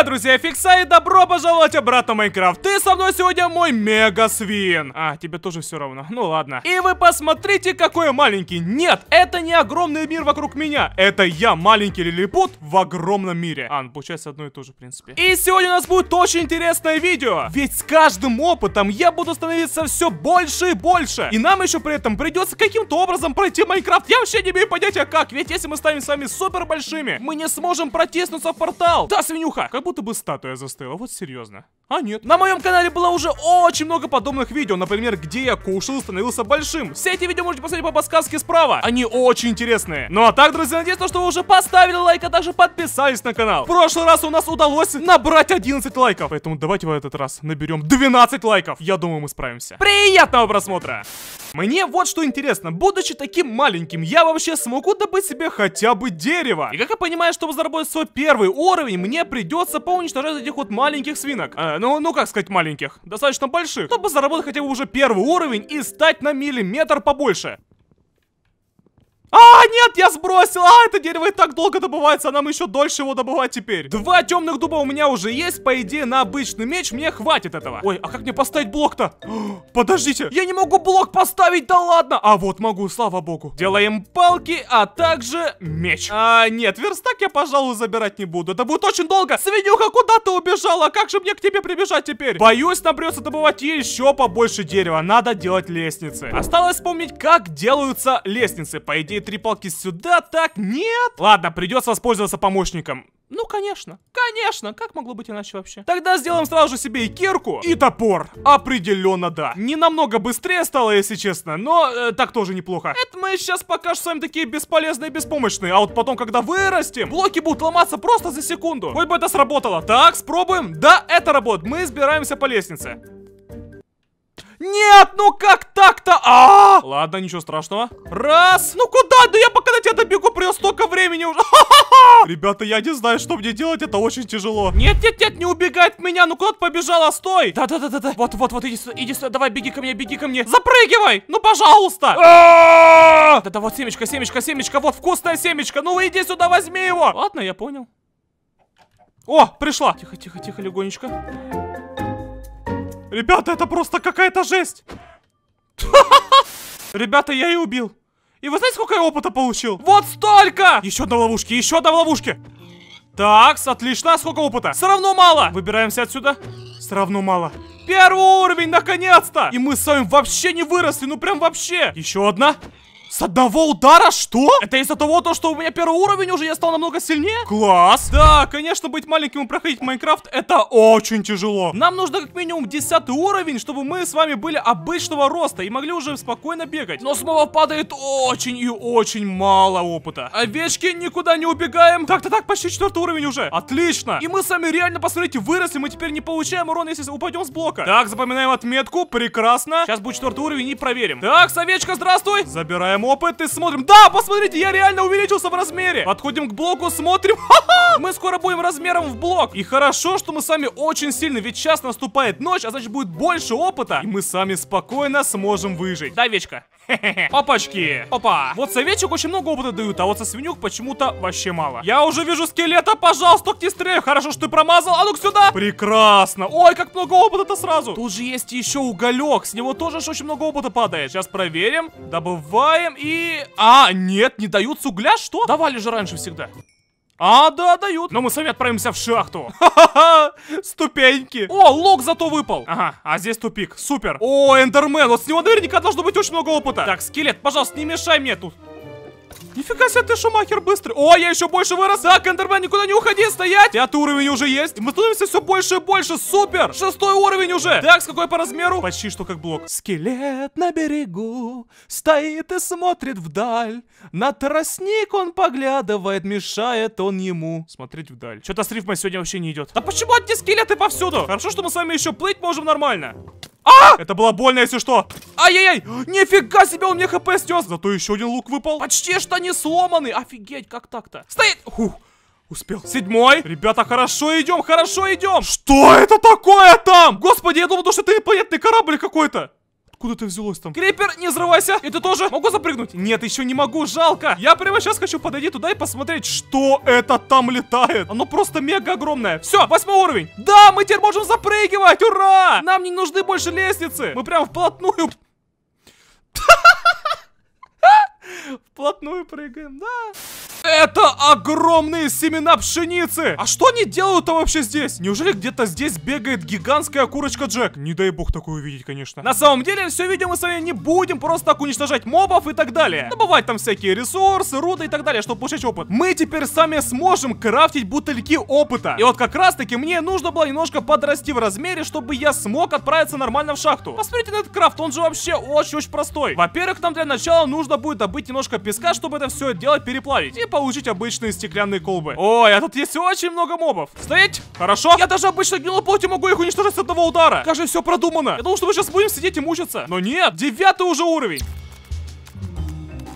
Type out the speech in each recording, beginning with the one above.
я, друзья, Фикса, и добро пожаловать обратно в Майнкрафт. Ты со мной сегодня мой мега-свин. А, тебе тоже все равно. Ну ладно. И вы посмотрите, какой я маленький. Нет, это не огромный мир вокруг меня. Это я, маленький лилипут в огромном мире. А, ну получается одно и то же, в принципе. И сегодня у нас будет очень интересное видео. Ведь с каждым опытом я буду становиться все больше и больше. И нам еще при этом придется каким-то образом пройти Майнкрафт. Я вообще не имею понятия как. Ведь если мы станем с вами супер большими, мы не сможем протиснуться в портал. Да, свинюха, как будто будто бы статуя застыла, вот серьезно. А нет. На моем канале было уже очень много подобных видео, например, где я кушал и становился большим. Все эти видео можете посмотреть по подсказке справа, они очень интересные. Ну а так, друзья, надеюсь, что вы уже поставили лайк, а также подписались на канал. В прошлый раз у нас удалось набрать 11 лайков, поэтому давайте в этот раз наберем 12 лайков. Я думаю, мы справимся. Приятного просмотра! Мне вот что интересно, будучи таким маленьким, я вообще смогу добыть себе хотя бы дерево. И как я понимаю, чтобы заработать свой первый уровень, мне придется по уничтожать этих вот маленьких свинок. Э, ну, ну как сказать маленьких? Достаточно больших. Чтобы заработать хотя бы уже первый уровень и стать на миллиметр побольше. А, нет, я сбросил. А, это дерево и так долго добывается, а нам еще дольше его добывать теперь. Два темных дуба у меня уже есть. По идее, на обычный меч мне хватит этого. Ой, а как мне поставить блок-то? Подождите, я не могу блок поставить, да ладно. А вот могу, слава богу. Делаем палки, а также меч. А, нет, верстак я, пожалуй, забирать не буду. Это будет очень долго. Свинюха, куда ты убежала? Как же мне к тебе прибежать теперь? Боюсь, нам придется добывать еще побольше дерева. Надо делать лестницы. Осталось вспомнить, как делаются лестницы. По идее, мои три палки сюда, так, нет. Ладно, придется воспользоваться помощником. Ну, конечно. Конечно, как могло быть иначе вообще? Тогда сделаем сразу же себе и кирку, и топор. Определенно да. Не намного быстрее стало, если честно, но э, так тоже неплохо. Это мы сейчас пока что с вами такие бесполезные и беспомощные, а вот потом, когда вырастем, блоки будут ломаться просто за секунду. Хоть бы это сработало. Так, спробуем. Да, это работает. Мы сбираемся по лестнице. Нет, ну как так-то? А, -а, а! Ладно, ничего страшного. Раз. Ну куда? Да я пока на тебя добегу, придет столько времени уже. Ребята, я не знаю, что мне делать, это очень тяжело. Нет, нет, нет, не убегай от меня, ну куда ты побежала, стой. Да-да-да-да, вот, вот, вот, иди сюда, иди сюда, давай, беги ко мне, беги ко мне. Запрыгивай, ну пожалуйста. Да-да, вот семечко, семечко, семечко, вот вкусное семечко, ну иди сюда, возьми его. Ладно, я понял. О, пришла. Тихо, тихо, тихо, легонечко. Ребята, это просто какая-то жесть. Ребята, я ее убил. И вы знаете, сколько я опыта получил? Вот столько! Еще одна ловушки, еще одна ловушки. Так, отлично. Сколько опыта? Все равно мало. Выбираемся отсюда. Все равно мало. Первый уровень, наконец-то! И мы с вами вообще не выросли, ну прям вообще. Еще одна. С одного удара? Что? Это из-за того, то, что у меня первый уровень уже я стал намного сильнее? Класс! Да, конечно, быть маленьким и проходить Майнкрафт это очень тяжело. Нам нужно как минимум 10 уровень, чтобы мы с вами были обычного роста и могли уже спокойно бегать. Но снова падает очень и очень мало опыта. Овечки, никуда не убегаем. Так-то так, почти четвертый уровень уже. Отлично. И мы с вами реально, посмотрите, выросли. Мы теперь не получаем урон, если упадем с блока. Так, запоминаем отметку. Прекрасно. Сейчас будет четвертый уровень и проверим. Так, совечка, здравствуй. Забираем Открываем опыт и смотрим. Да, посмотрите, я реально увеличился в размере. Подходим к блоку, смотрим. Ха-ха! Мы скоро будем размером в блок. И хорошо, что мы сами очень сильны, ведь сейчас наступает ночь, а значит будет больше опыта. И мы сами спокойно сможем выжить. Да, Вечка? Опачки. Опа. Вот советчик очень много опыта дают, а вот со свинюк почему-то вообще мало. Я уже вижу скелета, пожалуйста, к стрель. Хорошо, что ты промазал. А ну-ка сюда. Прекрасно. Ой, как много опыта-то сразу. Тут же есть еще уголек. С него тоже очень много опыта падает. Сейчас проверим. Добываем и... А, нет, не дают с угля, что? Давали же раньше всегда. А, да, дают. Но мы с вами отправимся в шахту. Ха-ха-ха, ступеньки. О, лог зато выпал. Ага, а здесь тупик, супер. О, эндермен, вот с него наверняка должно быть очень много опыта. Так, скелет, пожалуйста, не мешай мне тут. Нифига себе, ты Шумахер быстрый. О, я еще больше вырос. Так, Эндермен, никуда не уходи, стоять. Пятый уровень уже есть. Мы становимся все больше и больше. Супер. Шестой уровень уже. Так, с какой по размеру? Почти что как блок. Скелет на берегу стоит и смотрит вдаль. На тростник он поглядывает, мешает он ему. Смотреть вдаль. Что-то с рифмой сегодня вообще не идет. Да почему одни скелеты повсюду? Хорошо, что мы с вами еще плыть можем нормально. А! Это было больно, если что. Ай-яй-яй! Нифига себе, он мне хп снес. Зато еще один лук выпал. Почти что не сломанный. Офигеть, как так-то? Стоит! Фух. Успел. Седьмой. Ребята, хорошо идем, хорошо идем. Что это такое там? Господи, я думал, что это инопланетный корабль какой-то. Откуда ты взялась там? Крипер, не взрывайся! И ты тоже? Могу запрыгнуть? Нет, еще не могу, жалко. Я прямо сейчас хочу подойти туда и посмотреть, что это там летает. Оно просто мега огромное. Все, восьмой уровень. Да, мы теперь можем запрыгивать, ура! Нам не нужны больше лестницы. Мы прям вплотную... Вплотную прыгаем, да. Это огромные семена пшеницы! А что они делают-то вообще здесь? Неужели где-то здесь бегает гигантская курочка Джек? Не дай бог такое увидеть, конечно. На самом деле, все видео мы с вами не будем просто так уничтожать мобов и так далее. Добывать там всякие ресурсы, руды и так далее, чтобы получать опыт. Мы теперь сами сможем крафтить бутыльки опыта. И вот как раз таки мне нужно было немножко подрасти в размере, чтобы я смог отправиться нормально в шахту. Посмотрите на этот крафт, он же вообще очень-очень простой. Во-первых, нам для начала нужно будет добыть немножко песка, чтобы это все дело переплавить. И по получить обычные стеклянные колбы. Ой, а тут есть очень много мобов. Стоять! Хорошо. Я даже обычно гнилой могу их уничтожить с одного удара. Как же все продумано. Я думал, что мы сейчас будем сидеть и мучиться. Но нет, девятый уже уровень.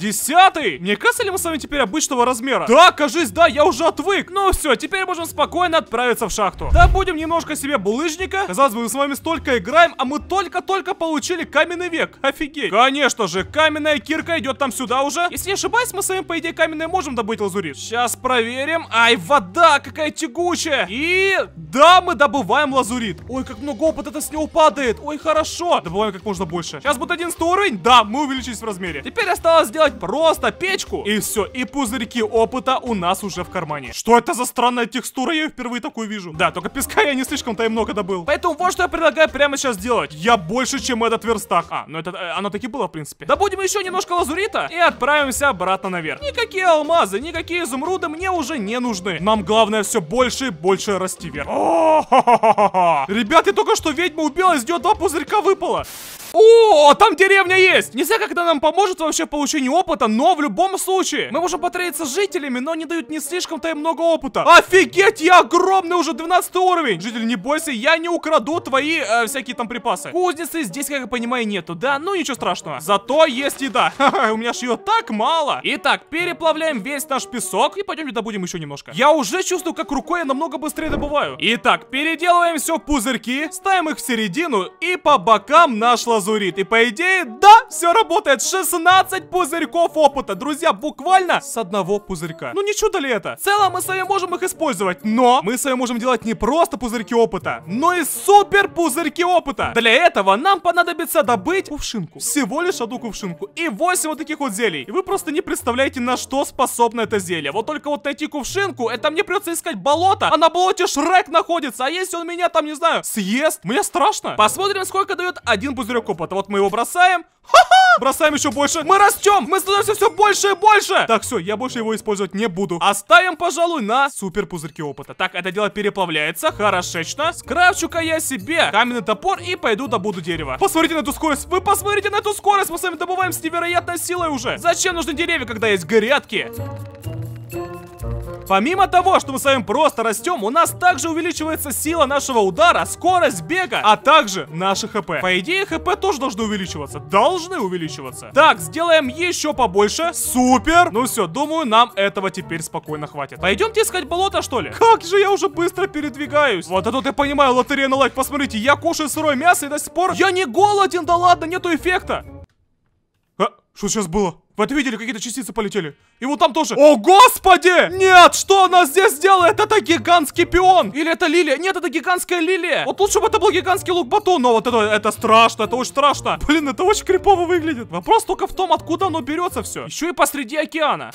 Десятый! Мне кажется ли мы с вами теперь обычного размера? Да, кажись, да, я уже отвык. Ну все, теперь можем спокойно отправиться в шахту. Да, будем немножко себе булыжника. Казалось бы, мы с вами столько играем, а мы только-только получили каменный век. Офигеть. Конечно же, каменная кирка идет там сюда уже. Если не ошибаюсь, мы с вами, по идее, каменное можем добыть лазурит. Сейчас проверим. Ай, вода какая тягучая. И да, мы добываем лазурит. Ой, как много опыта это с него падает. Ой, хорошо. Добываем как можно больше. Сейчас будет один уровень. Да, мы увеличились в размере. Теперь осталось сделать сделать просто печку. И все, и пузырьки опыта у нас уже в кармане. Что это за странная текстура? Я ее впервые такую вижу. Да, только песка я не слишком-то и много добыл. Поэтому вот что я предлагаю прямо сейчас сделать. Я больше, чем этот верстак. А, ну это, э, оно таки было, в принципе. Добудем еще немножко лазурита и отправимся обратно наверх. Никакие алмазы, никакие изумруды мне уже не нужны. Нам главное все больше и больше расти вверх. О Ребят, я только что ведьма убила, из нее два пузырька выпало. О, а там деревня есть! Не знаю, как это нам поможет вообще в получении опыта, но в любом случае мы можем потратиться с жителями, но они дают не слишком-то и много опыта. Офигеть, я огромный уже 12 уровень! Жители, не бойся, я не украду твои э, всякие там припасы. Кузницы здесь, как я понимаю, нету, да? Ну, ничего страшного. Зато есть еда. Ха-ха, у меня ж ее так мало. Итак, переплавляем весь наш песок и пойдемте добудем еще немножко. Я уже чувствую, как рукой я намного быстрее добываю. Итак, переделываем все в пузырьки, ставим их в середину и по бокам наш лазурь лазурит. И по идее, да, все работает. 16 пузырьков опыта. Друзья, буквально с одного пузырька. Ну не чудо ли это? В целом мы с вами можем их использовать, но мы с вами можем делать не просто пузырьки опыта, но и супер пузырьки опыта. Для этого нам понадобится добыть кувшинку. Всего лишь одну кувшинку. И 8 вот таких вот зелий. И вы просто не представляете, на что способно это зелье. Вот только вот найти кувшинку, это мне придется искать болото, а на болоте Шрек находится. А если он меня там, не знаю, съест, мне страшно. Посмотрим, сколько дает один пузырек опыта, Вот мы его бросаем. Ха-ха! Бросаем еще больше. Мы растем. Мы становимся все больше и больше. Так, все, я больше его использовать не буду. Оставим, пожалуй, на супер пузырьки опыта. Так, это дело переплавляется. Хорошечно. Скрафчу-ка я себе каменный топор и пойду добуду дерево. Посмотрите на эту скорость. Вы посмотрите на эту скорость. Мы с вами добываем с невероятной силой уже. Зачем нужны деревья, когда есть грядки? Помимо того, что мы с вами просто растем, у нас также увеличивается сила нашего удара, скорость бега, а также наше хп. По идее, хп тоже должны увеличиваться. Должны увеличиваться. Так, сделаем еще побольше. Супер! Ну все, думаю, нам этого теперь спокойно хватит. Пойдемте искать болото, что ли? Как же я уже быстро передвигаюсь. Вот это я понимаю, лотерея на лайк. Посмотрите, я кушаю сырое мясо и до сих пор... Я не голоден, да ладно, нету эффекта. А, что сейчас было? Вот видели, какие-то частицы полетели. И вот там тоже. О, господи! Нет, что она здесь делает? Это гигантский пион! Или это лилия? Нет, это гигантская лилия! Вот лучше бы это был гигантский лук-батон, но вот это, это страшно, это очень страшно. Блин, это очень крипово выглядит. Вопрос только в том, откуда оно берется все. Еще и посреди океана.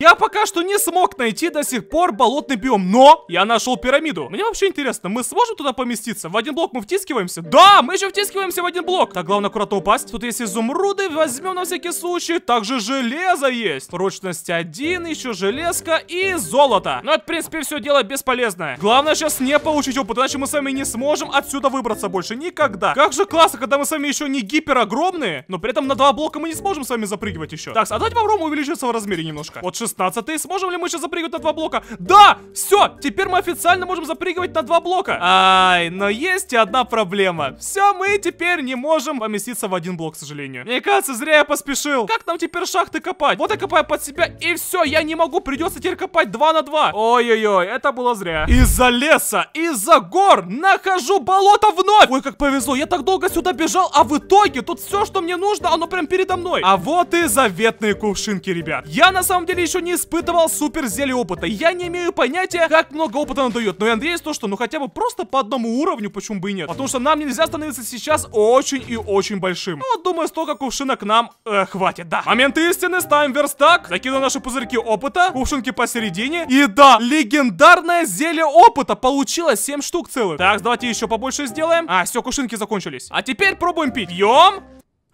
Я пока что не смог найти до сих пор болотный биом, но я нашел пирамиду. Мне вообще интересно, мы сможем туда поместиться? В один блок мы втискиваемся? Да, мы еще втискиваемся в один блок. Так, главное аккуратно упасть. Тут есть изумруды, возьмем на всякий случай. Также железо есть. Прочность один, еще железка и золото. Но это, в принципе, все дело бесполезное. Главное сейчас не получить опыт, иначе мы с вами не сможем отсюда выбраться больше никогда. Как же классно, когда мы с вами еще не гипер огромные, но при этом на два блока мы не сможем с вами запрыгивать еще. Так, а давайте попробуем увеличиться в размере немножко. Вот 16 сможем ли мы сейчас запрыгивать на два блока? Да! Все! Теперь мы официально можем запрыгивать на два блока. Ай, но есть и одна проблема. Все, мы теперь не можем поместиться в один блок, к сожалению. Мне кажется, зря я поспешил. Как нам теперь шахты копать. Вот я копаю под себя, и все, я не могу, придется теперь копать 2 на 2. Ой-ой-ой, это было зря. Из-за леса, из-за гор, нахожу болото вновь. Ой, как повезло, я так долго сюда бежал, а в итоге тут все, что мне нужно, оно прям передо мной. А вот и заветные кувшинки, ребят. Я на самом деле еще не испытывал супер зелье опыта. Я не имею понятия, как много опыта оно дает. Но я надеюсь, то, что ну хотя бы просто по одному уровню, почему бы и нет. Потому что нам нельзя становиться сейчас очень и очень большим. Ну, вот, думаю, столько кувшинок нам э, хватит, да. Момент Момент истины, ставим верстак, закидываем наши пузырьки опыта, кувшинки посередине. И да, легендарное зелье опыта получилось 7 штук целых. Так, давайте еще побольше сделаем. А, все, кувшинки закончились. А теперь пробуем пить. Пьем.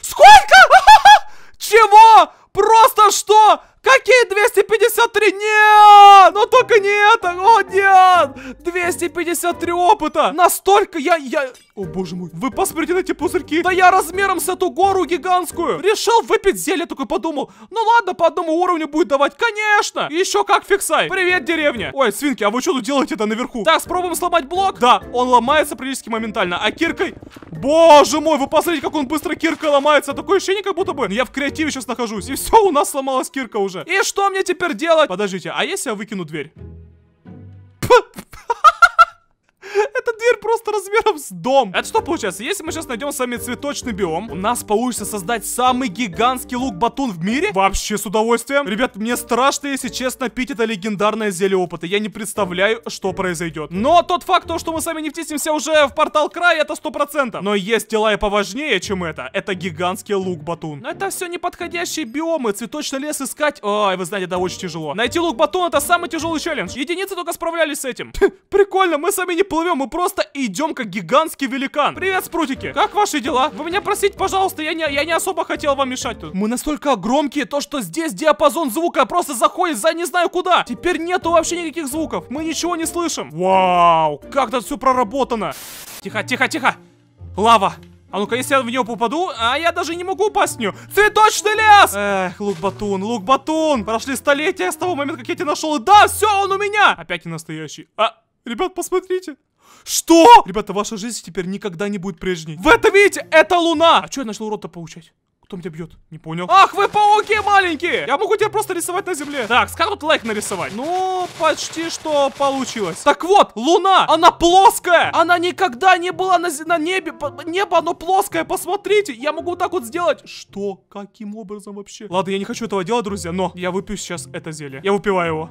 Сколько? Чего? Просто что? Какие 253? Нет! Ну только не это! О, нет! 253 опыта! Настолько я... я... О, боже мой. Вы посмотрите на эти пузырьки. Да я размером с эту гору гигантскую. Решил выпить зелье, такой подумал. Ну ладно, по одному уровню будет давать. Конечно! Еще как фиксай. Привет, деревня. Ой, свинки, а вы что тут делаете-то наверху? Так, спробуем сломать блок. Да, он ломается практически моментально. А киркой... Боже мой, вы посмотрите, как он быстро киркой ломается. Такое ощущение, как будто бы я в креативе сейчас нахожусь. И все, у нас сломалась кирка уже тоже. И что мне теперь делать? Подождите, а если я выкину дверь? просто размером с дом. Это что получается? Если мы сейчас найдем с вами цветочный биом, у нас получится создать самый гигантский лук-батун в мире? Вообще с удовольствием. Ребят, мне страшно, если честно, пить это легендарное зелье опыта. Я не представляю, что произойдет. Но тот факт, то, что мы сами не втиснемся уже в портал края, это процентов. Но есть дела и поважнее, чем это. Это гигантский лук-батун. Но это все неподходящие биомы. Цветочный лес искать... Ой, вы знаете, это очень тяжело. Найти лук-батун это самый тяжелый челлендж. Единицы только справлялись с этим. Прикольно, мы сами не плывем, мы просто идем идем как гигантский великан. Привет, спрутики! Как ваши дела? Вы меня просить, пожалуйста, я не, я не особо хотел вам мешать тут. Мы настолько громкие, то что здесь диапазон звука просто заходит за не знаю куда. Теперь нету вообще никаких звуков, мы ничего не слышим. Вау, как тут все проработано. Тихо, тихо, тихо. Лава. А ну-ка, если я в нее попаду, а я даже не могу упасть в нее. Цветочный лес! Эх, лук-батун, лук-батун. Прошли столетия с того момента, как я тебя нашел. И да, все, он у меня! Опять не настоящий. А, ребят, посмотрите. Что? Ребята, ваша жизнь теперь никогда не будет прежней. В это видите? Это луна! А что я начал урод-то получать? Кто меня бьет? Не понял. Ах, вы пауки маленькие! Я могу тебя просто рисовать на земле. Так, скажут лайк нарисовать. Ну, почти что получилось. Так вот, луна, она плоская. Она никогда не была на, на небе. Небо, оно плоское, посмотрите. Я могу так вот сделать. Что? Каким образом вообще? Ладно, я не хочу этого делать, друзья, но я выпью сейчас это зелье. Я выпиваю его.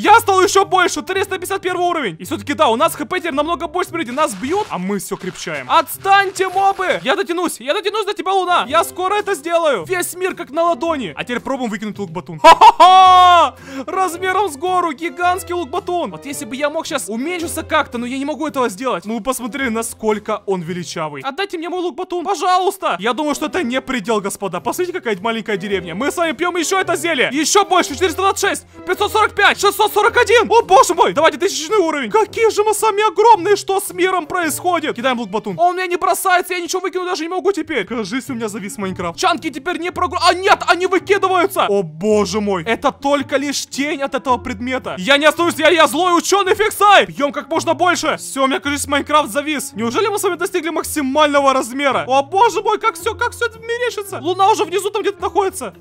Я стал еще больше, 351 уровень. И все-таки да, у нас хп теперь намного больше, смотрите, нас бьют, а мы все крепчаем. Отстаньте, мобы! Я дотянусь, я дотянусь до тебя, Луна. Я скоро это сделаю. Весь мир как на ладони. А теперь пробуем выкинуть лук-батун. Ха-ха-ха! Размером с гору, гигантский лук-батун. Вот если бы я мог сейчас уменьшиться как-то, но я не могу этого сделать. Ну вы посмотрели, насколько он величавый. Отдайте мне мой лук-батун, пожалуйста. Я думаю, что это не предел, господа. Посмотрите, какая маленькая деревня. Мы с вами пьем еще это зелье. Еще больше, 426, 545, 600 141! О, боже мой! Давайте тысячный уровень! Какие же мы сами огромные! Что с миром происходит? Кидаем лук-батун. Он меня не бросается, я ничего выкину даже не могу теперь. Кажись, у меня завис Майнкрафт. Чанки теперь не прогру... А нет, они выкидываются! О, боже мой! Это только лишь тень от этого предмета. Я не остаюсь, я, я злой ученый фиксай! Бьем как можно больше! Все, у меня, кажется, Майнкрафт завис. Неужели мы с вами достигли максимального размера? О, боже мой, как все, как все мерещится! Луна уже внизу там где-то находится.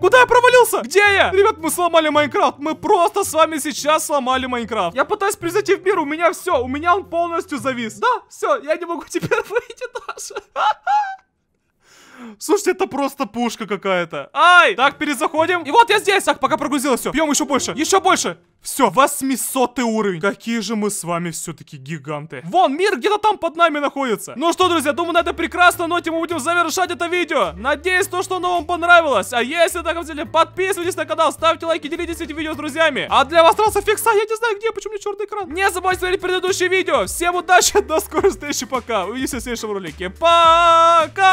Куда я провалился? Где я? Ребят, мы сломали Майнкрафт. Мы просто с вами сейчас сломали Майнкрафт. Я пытаюсь произойти в мир, у меня все. У меня он полностью завис. Да, все, я не могу теперь выйти даже. Слушайте, это просто пушка какая-то. Ай! Так, перезаходим. И вот я здесь. Так, пока прогрузилось все. Пьем еще больше. Еще больше. Все, 800 уровень. Какие же мы с вами все-таки гиганты. Вон, мир где-то там под нами находится. Ну что, друзья, думаю, на этой прекрасной ноте мы будем завершать это видео. Надеюсь, то, что оно вам понравилось. А если так хотели, подписывайтесь на канал, ставьте лайки, делитесь этим видео с друзьями. А для вас фикса. я не знаю где, почему мне черный экран. Не забывайте смотреть предыдущие видео. Всем удачи, до скорой встречи, пока. Увидимся в следующем ролике. Пока!